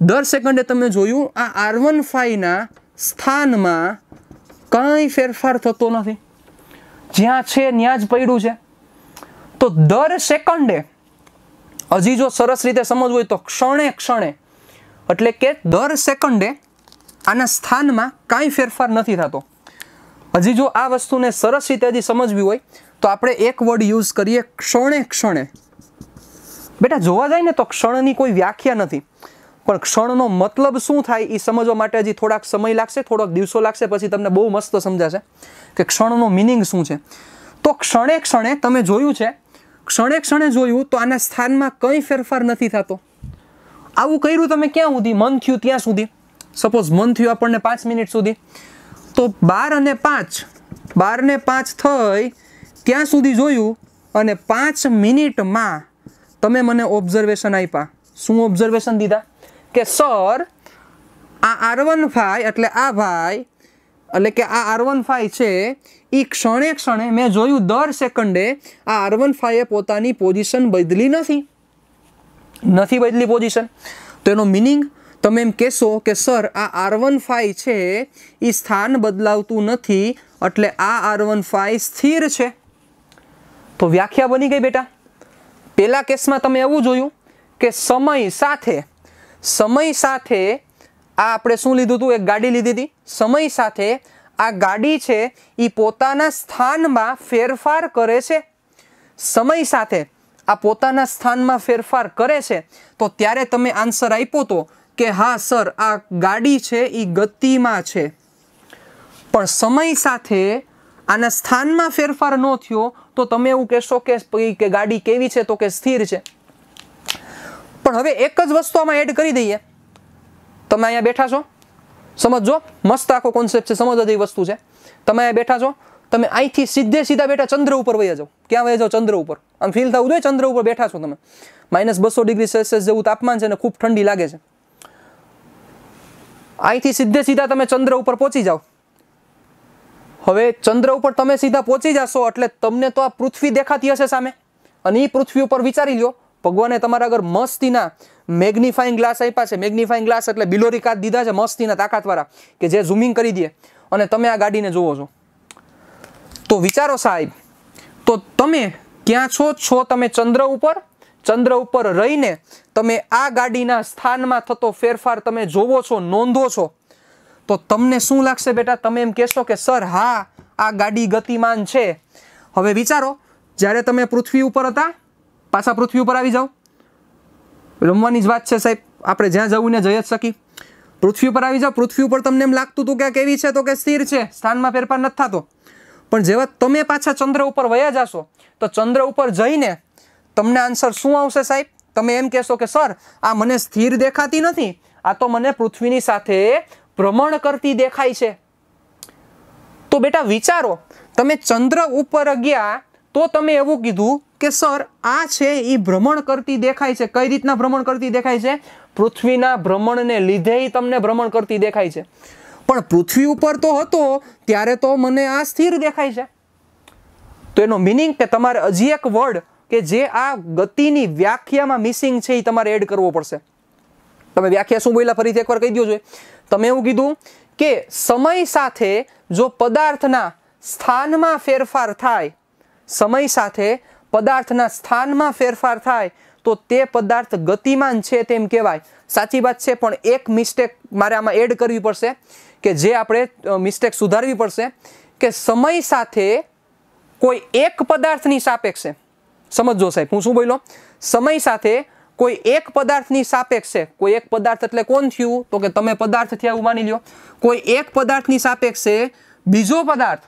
[SPEAKER 1] દર સેકન્ડે તમે જોયું આ આર વન ફાઈના સ્થાનમાં કંઈ ફેરફાર થતો નથી જ્યાં છે ત્યાં જ પડ્યું છે તો દર સેકન્ડે હજી જો સરસ રીતે સમજવું હોય તો ક્ષણે ક્ષણે એટલે કે દર સેકન્ડે આના સ્થાનમાં કાંઈ ફેરફાર નથી થતો હજી જો આ વસ્તુને સરસ રીતે હજી સમજવી હોય તો આપણે એક વર્ડ યુઝ કરીએ ક્ષણે ક્ષણે બેટા જોવા જાય ને તો ક્ષણની કોઈ વ્યાખ્યા નથી પણ ક્ષણનો મતલબ શું થાય એ સમજવા માટે હજી થોડાક સમય લાગશે થોડોક દિવસો લાગશે પછી તમને બહુ મસ્ત સમજાશે કે ક્ષણનો મિનિંગ શું છે તો ક્ષણે ક્ષણે તમે જોયું છે ક્ષણે ક્ષણે જોયું તો આના સ્થાનમાં કંઈ ફેરફાર નથી થતો આવું કર્યું તમે ક્યાં સુધી મન થયું ત્યાં સુધી સપોઝ મન થયું આપણને પાંચ મિનિટ સુધી તો બાર અને પાંચ બાર ને પાંચ થઈ ત્યાં સુધી જોયું અને પાંચ મિનિટમાં તમે મને ઓબ્ઝર્વેશન આપ્યા શું ઓબ્ઝર્વેશન દીધા કે સર આ આર વન ફાઈ એટલે આ ભાઈ એટલે કે આ આર વન ફાઈ છે એ ક્ષણે ક્ષણે મેં જોયું દર સેકન્ડે આ આર વન ફાઈએ પોતાની પોઝિશન બદલી નથી નથી બદલી પોઝિશન તો એનો મિનિંગ તમે એમ કહેશો કે સર આ આર વન ફાઈ છે એ સ્થાન બદલાવતું નથી એટલે આ આર વન ફાઈ સ્થિર છે તો વ્યાખ્યા બની ગઈ બેટા પહેલા કેસમાં તમે એવું જોયું કે સમય સાથે સમય સાથે આ આપણે શું લીધું હતું એક ગાડી લીધી હતી સમય સાથે આ ગાડી છે એ પોતાના સ્થાનમાં ફેરફાર કરે છે સમય સાથે આ પોતાના સ્થાનમાં ફેરફાર કરે છે તો ત્યારે તમે આન્સર આપ્યો તો કે હા સર આ ગાડી છે એ ગતિમાં છે પણ સમય સાથે આના સ્થાનમાં ફેરફાર ન થયો તો તમે એવું કહેશો કે કે ગાડી કેવી છે તો કે સ્થિર છે પણ હવે એક જ વસ્તુ આમાં એડ કરી દઈએ તમે અહીંયા બેઠા છો સમજો મસ્ત આખો કોન્સેપ્ટ છે સમજવા જેવી વસ્તુ છે તમે અહીંયા બેઠા છો તમે અહીંથી સીધે સીધા બેઠા ચંદ્ર ઉપર વહી જાઓ ક્યાં વહી જાઓ ચંદ્ર ઉપર આમ ફીલ થવું જોઈએ ચંદ્ર ઉપર બેઠા છો તમે માઇનસ બસો ડિગ્રી સેલ્સિયસ જેવું તાપમાન છે અને ખૂબ ઠંડી લાગે છે અહીંથી સીધે સીધા તમે ચંદ્ર ઉપર પહોંચી જાઓ હવે ચંદ્ર ઉપર તમે સીધા પહોંચી જશો એટલે તમને તો આ પૃથ્વી દેખાતી હશે સામે અને એ પૃથ્વી ઉપર વિચારી લો ભગવાને તમારા આગળ મસ્તીના મેગ્નિફાઈંગ ગ્લાસ આપ્યા છે મેગ્નિફાઈંગ ગ્લાસ એટલે બિલોરી કાચ દીધા છે મસ્તીના તાકાતવાળા કે જે ઝૂમિંગ કરી દે અને તમે આ ગાડીને જુઓ છો તો વિચારો સાહેબ તો તમે ક્યાં છો છો તમે ચંદ્ર ઉપર ચંદ્ર ઉપર રહીને તમે આ ગાડીના સ્થાનમાં થતો ફેરફાર તમે જોવો છો નોંધો છો તો તમને શું લાગશે બેટા તમે એમ કહેશો કે સર હા આ ગાડી ગતિમાન છે હવે વિચારો જ્યારે તમે પૃથ્વી ઉપર હતા પાછા પૃથ્વી ઉપર આવી જાઓ રમવાની જ વાત છે સાહેબ આપણે જ્યાં જવું ને જઈ જ શકી પૃથ્વી ઉપર આવી જાઓ પૃથ્વી ઉપર તમને એમ લાગતું હતું કે કેવી છે તો કે સ્થિર છે સ્થાનમાં ફેરફાર નથી થતો પણ જેવા તમે પાછા ચંદ્ર ઉપર વયા જશો તો ચંદ્ર ઉપર જઈને તમને આન્સર શું આવશે સાહેબ તમે એમ કહેશો કે સર આ મને સ્થિર દેખાતી નથી આ તો મને પૃથ્વીની સાથે ભ્રમણ કરતી દેખાય છે તો બેટા વિચારો તમે ચંદ્ર ઉપર ગયા તો તમે એવું કીધું કે સર આ છે એ ભ્રમણ કરતી દેખાય છે કઈ રીતના ભ્રમણ કરતી દેખાય છે પૃથ્વીના ભ્રમણને લીધે તમને ભ્રમણ કરતી દેખાય છે પણ પૃથ્વી ઉપર તો હતો ત્યારે તો મને આ સ્થિર દેખાય છે તો એનો મિનિંગ કે તમારે હજી એક વર્ડ કે જે આ ગતિની વ્યાખ્યામાં મિસિંગ છે એ તમારે એડ કરવો પડશે તમે વ્યાખ્યા શું બોલ્યા ફરીથી એકવાર કહી દો જોઈએ તમે એવું કીધું કે સમય સાથે જો પદાર્થના સ્થાનમાં ફેરફાર થાય સમય સાથે પદાર્થના સ્થાનમાં ફેરફાર થાય તો તે પદાર્થ ગતિમાન છે તેમ કહેવાય સાચી વાત છે પણ એક મિસ્ટેક મારે આમાં એડ કરવી પડશે કે જે આપણે મિસ્ટેક સુધારવી પડશે કે સમય સાથે કોઈ એક પદાર્થની સાપેક્ષે સમજો સાહેબ હું શું બોલો સમય સાથે કોઈ એક પદાર્થની સાપેક્ષે કોઈ એક પદાર્થ એટલે કોણ થયું તો કે તમે પદાર્થ થયા એવું માની લ્યો કોઈ એક પદાર્થની સાપેક્ષે બીજો પદાર્થ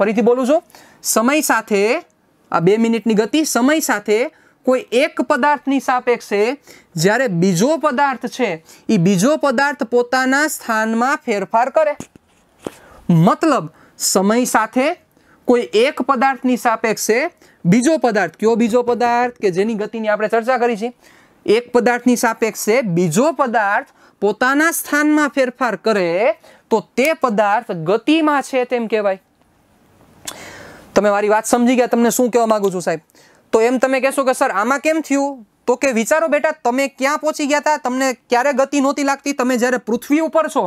[SPEAKER 1] ફરીથી બોલું છું સમય સાથે આ બે મિનિટની ગતિ સમય સાથે કોઈ એક પદાર્થની સાપેક્ષે જ્યારે બીજો પદાર્થ છે એ બીજો પદાર્થ પોતાના સ્થાનમાં ફેરફાર કરે મતલબ સમય સાથે કોઈ એક પદાર્થની સાપેક્ષે બીજો પદાર્થ કયો બીજો પદાર્થ કે જેની ગતિની આપણે ચર્ચા કરી છે એક પદાર્થની સાપેક્ષે બીજો પદાર્થ પોતાના સ્થાનમાં ફેરફાર કરે તો તે પદાર્થ ગતિમાં છે તેમ કહેવાય તમે મારી વાત સમજી ગયા તમને શું કહેવા માંગુ છું સાહેબ તો એમ તમે કહેશો કે સર આમાં કેમ થયું તો કે વિચારો બેટા તમે ક્યાં પહોંચી ગયા હતા તમને ક્યારે ગતિ નહોતી લાગતી તમે જ્યારે પૃથ્વી ઉપર છો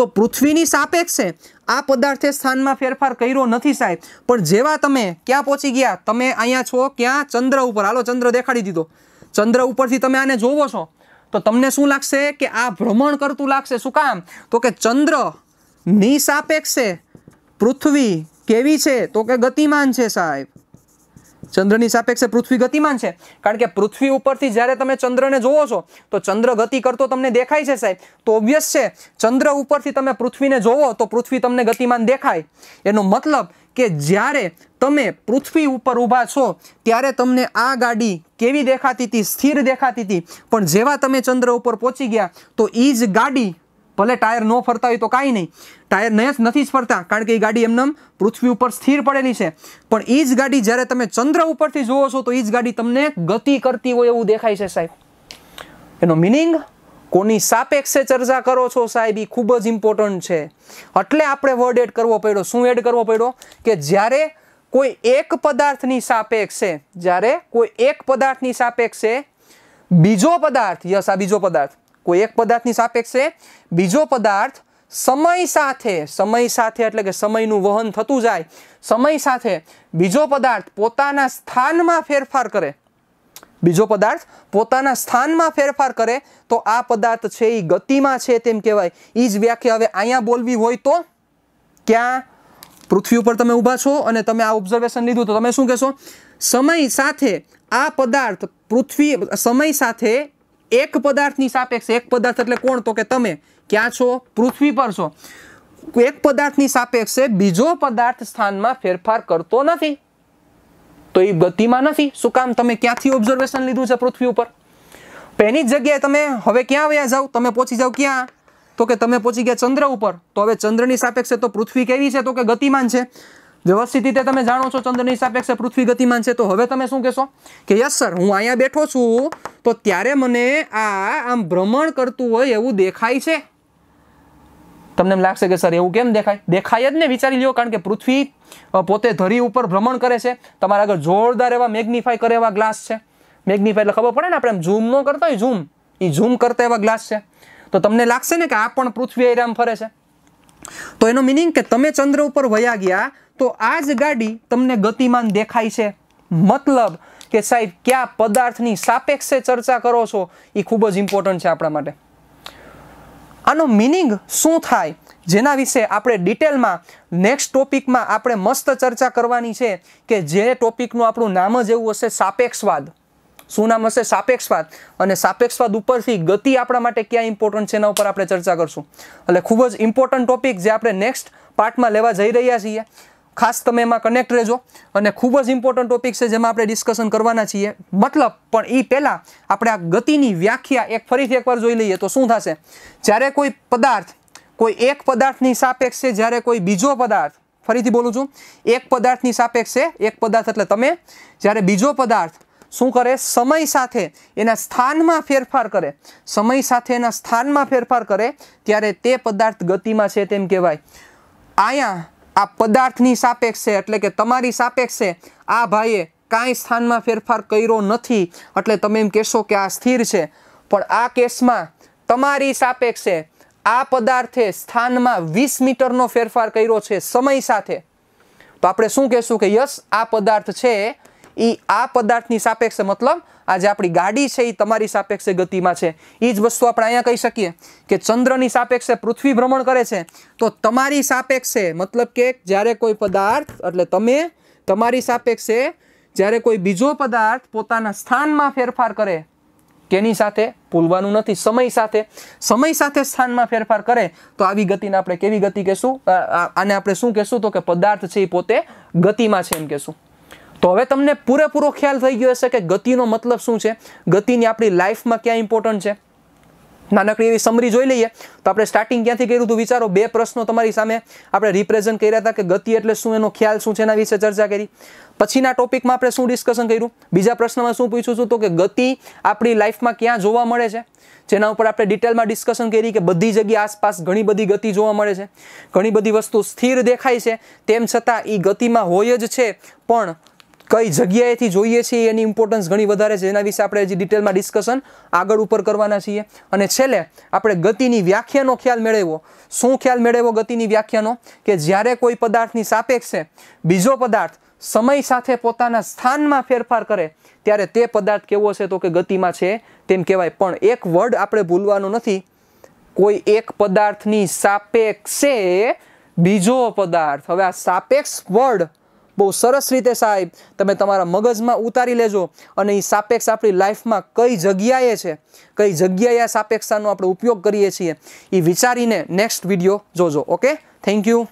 [SPEAKER 1] તો પૃથ્વીની સાપેક્ષે આ પદાર્થે સ્થાનમાં ફેરફાર કર્યો નથી સાહેબ પણ જેવા તમે ક્યાં પહોંચી ગયા તમે અહીંયા છો ક્યાં ચંદ્ર ઉપર હાલો ચંદ્ર દેખાડી દીધો ચંદ્ર ઉપરથી તમે આને જોવો છો તો તમને શું લાગશે કે આ ભ્રમણ કરતું લાગશે શું કામ તો કે ચંદ્ર ની સાપેક્ષે પૃથ્વી કેવી છે તો કે ગતિમાન છે સાહેબ ચંદ્રની સાપેક્ષે પૃથ્વી ગતિમાન છે કારણ કે પૃથ્વી ઉપરથી જ્યારે તમે ચંદ્રને જોવો છો તો ચંદ્ર ગતિ કરતો તમને દેખાય છે સાહેબ તો ઓબ્વિયસ છે ચંદ્ર ઉપરથી તમે પૃથ્વીને જોવો તો પૃથ્વી તમને ગતિમાન દેખાય એનો મતલબ કે જ્યારે તમે પૃથ્વી ઉપર ઊભા છો ત્યારે તમને આ ગાડી કેવી દેખાતી હતી સ્થિર દેખાતી હતી પણ જેવા તમે ચંદ્ર ઉપર પહોંચી ગયા તો એ જ ગાડી ભલે ટાયર ન ફરતા હોય તો કાંઈ નહીં ટાયર ને નથી જ ફરતા કારણ કે એ ગાડી એમને પૃથ્વી ઉપર સ્થિર પડેલી છે પણ એ જ ગાડી જ્યારે તમે ચંદ્ર ઉપરથી જુઓ છો તો એ જ ગાડી તમને ગતિ કરતી હોય એવું દેખાય છે સાહેબ એનો મિનિંગ કોની સાપેક્ષે ચર્ચા કરો છો સાહેબ એ ખૂબ જ ઇમ્પોર્ટન્ટ છે એટલે આપણે વર્ડ એડ કરવો પડ્યો શું એડ કરવો પડ્યો કે જ્યારે કોઈ એક પદાર્થની સાપેક્ષે જ્યારે કોઈ એક પદાર્થની સાપેક્ષે બીજો પદાર્થ યસ આ બીજો પદાર્થ કોઈ એક પદાર્થની સાપેક્ષે બીજો પદાર્થ સમય સાથે સમય સાથે એટલે કે સમયનું વહન થતું જાય સમય સાથે બીજો પદાર્થ પોતાના સ્થાનમાં ફેરફાર કરે બીજો પદાર્થ પોતાના સ્થાનમાં ફેરફાર કરે તો આ પદાર્થ છે એ ગતિમાં છે તેમ કહેવાય એ જ વ્યાખ્યા હવે અહીંયા બોલવી હોય તો ક્યાં પૃથ્વી ઉપર તમે ઊભા છો અને તમે આ ઓબ્ઝર્વેશન લીધું તો તમે શું કહેશો સમય સાથે આ પદાર્થ પૃથ્વી સમય સાથે એક પદાર્થની સાપેક્ષ એક પદાર્થ એટલે કોણ તો કે તમે ક્યાં છો પૃથ્વી પર છો એક પદાર્થની સાપેક્ષે બીજો પદાર્થ સ્થાનમાં ફેરફાર કરતો નથી તો એ ગતિમાં નથી શું કામ તમે ક્યાંથી ઓબ્ઝર્વેશન લીધું છે પૃથ્વી ઉપર પહેલી જ જગ્યાએ તમે હવે ક્યાં વયા જાઓ તમે પહોંચી જાઓ ક્યાં તો કે તમે પહોંચી ગયા ચંદ્ર ઉપર તો હવે ચંદ્રની સાપેક્ષે તો પૃથ્વી કેવી છે તો કે ગતિમાન છે વ્યવસ્થિત રીતે તમે જાણો છો ચંદ્રની સાપેક્ષે પૃથ્વી ગતિમાન છે તો હવે તમે શું કહેશો કે યસ સર હું અહીંયા બેઠો છું તો ત્યારે મને આ આમ ભ્રમણ કરતું હોય એવું દેખાય છે તમને એમ લાગશે કે સર એવું કેમ દેખાય દેખાય જ ને વિચારી લ્યો કારણ કે પૃથ્વી પોતે ધરી ઉપર ભ્રમણ કરે છે તમારા આગળ જોરદાર એવા મેગ્નિફાય કરે એવા ગ્લાસ છે મેગ્નિફાય એટલે ખબર પડે ને આપણે એમ ઝૂમ ન કરતો હોય ઝૂમ એ ઝૂમ કરતા એવા ગ્લાસ છે તો તમને લાગશે ને કે આ પણ પૃથ્વી આમ ફરે છે તો એનો મિનિંગ કે તમે ચંદ્ર ઉપર વયા ગયા તો આ જ ગાડી તમને ગતિમાન દેખાય છે મતલબ કે સાહેબ કયા પદાર્થની સાપેક્ષે ચર્ચા કરો છો એ ખૂબ જ ઇમ્પોર્ટન્ટ છે આપણા માટે આનો મિનિંગ શું થાય જેના વિશે આપણે ડિટેલમાં નેક્સ્ટ ટોપિકમાં આપણે મસ્ત ચર્ચા કરવાની છે કે જે ટોપિકનું આપણું નામ જ એવું હશે સાપેક્ષવાદ શું નામ હશે સાપેક્ષવાદ અને સાપેક્ષવાદ ઉપરથી ગતિ આપણા માટે ક્યાં ઇમ્પોર્ટન્ટ છે એના ઉપર આપણે ચર્ચા કરશું એટલે ખૂબ જ ઇમ્પોર્ટન્ટ ટોપિક જે આપણે નેક્સ્ટ પાર્ટમાં લેવા જઈ રહ્યા છીએ ખાસ તમે એમાં કનેક્ટ રહેજો અને ખૂબ જ ઇમ્પોર્ટન્ટ ટોપિક છે જેમાં આપણે ડિસ્કશન કરવાના છીએ મતલબ પણ એ પહેલાં આપણે આ ગતિની વ્યાખ્યા એક ફરીથી એકવાર જોઈ લઈએ તો શું થશે જ્યારે કોઈ પદાર્થ કોઈ એક પદાર્થની સાપેક્ષે જ્યારે કોઈ બીજો પદાર્થ ફરીથી બોલું છું એક પદાર્થની સાપેક્ષે એક પદાર્થ એટલે તમે જ્યારે બીજો પદાર્થ શું કરે સમય સાથે એના સ્થાનમાં ફેરફાર કરે સમય સાથે એના સ્થાનમાં ફેરફાર કરે ત્યારે તે પદાર્થ ગતિમાં છે તેમ કહેવાય અહીંયા આ પદાર્થની સાપેક્ષે એટલે કે તમારી સાપેક્ષે આ ભાઈએ કાંઈ સ્થાનમાં ફેરફાર કર્યો નથી એટલે તમે એમ કહેશો કે આ સ્થિર છે પણ આ કેસમાં તમારી સાપેક્ષે આ પદાર્થે સ્થાનમાં વીસ મીટરનો ફેરફાર કર્યો છે સમય સાથે તો આપણે શું કહેશું કે યસ આ પદાર્થ છે એ આ પદાર્થની સાપેક્ષે મતલબ આજે આપણી ગાડી છે એ તમારી સાપેક્ષે ગતિમાં છે એ જ વસ્તુ આપણે અહીંયા કહી શકીએ કે ચંદ્રની સાપેક્ષે પૃથ્વી ભ્રમણ કરે છે તો તમારી સાપેક્ષે મતલબ કે જ્યારે કોઈ પદાર્થ એટલે તમે તમારી સાપેક્ષે જ્યારે કોઈ બીજો પદાર્થ પોતાના સ્થાનમાં ફેરફાર કરે કેની સાથે ભૂલવાનું નથી સમય સાથે સમય સાથે સ્થાનમાં ફેરફાર કરે તો આવી ગતિને આપણે કેવી ગતિ કહેશું આને આપણે શું કહેશું તો કે પદાર્થ છે એ પોતે ગતિમાં છે એમ કહેશું તો હવે તમને પૂરેપૂરો ખ્યાલ થઈ ગયો હશે કે ગતિનો મતલબ શું છે ગતિની આપણી લાઈફમાં ક્યાં ઇમ્પોર્ટન્ટ છે નાનકડી એવી સમરી જોઈ લઈએ તો આપણે સ્ટાર્ટિંગ ક્યાંથી કર્યું હતું વિચારો બે પ્રશ્નો તમારી સામે આપણે રિપ્રેઝન્ટ કર્યા હતા કે ગતિ એટલે શું એનો ખ્યાલ શું છે એના વિશે ચર્ચા કરી પછીના ટોપિકમાં આપણે શું ડિસ્કશન કર્યું બીજા પ્રશ્નમાં શું પૂછું છું તો કે ગતિ આપણી લાઈફમાં ક્યાં જોવા મળે છે જેના ઉપર આપણે ડિટેલમાં ડિસ્કશન કરી કે બધી જગ્યા આસપાસ ઘણી બધી ગતિ જોવા મળે છે ઘણી બધી વસ્તુ સ્થિર દેખાય છે તેમ છતાં એ ગતિમાં હોય જ છે પણ કઈ જગ્યાએથી જોઈએ છીએ એની ઇમ્પોર્ટન્સ ઘણી વધારે છે એના વિશે આપણે હજી ડિટેલમાં ડિસ્કશન આગળ ઉપર કરવાના છીએ અને છેલ્લે આપણે ગતિની વ્યાખ્યાનો ખ્યાલ મેળવ્યો શું ખ્યાલ મેળવ્યો ગતિની વ્યાખ્યાનો કે જ્યારે કોઈ પદાર્થની સાપેક્ષે બીજો પદાર્થ સમય સાથે પોતાના સ્થાનમાં ફેરફાર કરે ત્યારે તે પદાર્થ કેવો છે તો કે ગતિમાં છે તેમ કહેવાય પણ એક વર્ડ આપણે ભૂલવાનો નથી કોઈ એક પદાર્થની સાપેક્ષે બીજો પદાર્થ હવે આ સાપેક્ષ વર્ડ બહુ સરસ રીતે સાહેબ તમે તમારા મગજમાં ઉતારી લેજો અને એ સાપેક્ષ આપણી લાઈફમાં કઈ જગ્યાએ છે કઈ જગ્યાએ આ સાપેક્ષતાનો આપણે ઉપયોગ કરીએ છીએ એ વિચારીને નેક્સ્ટ વિડીયો જોજો ઓકે થેન્ક યુ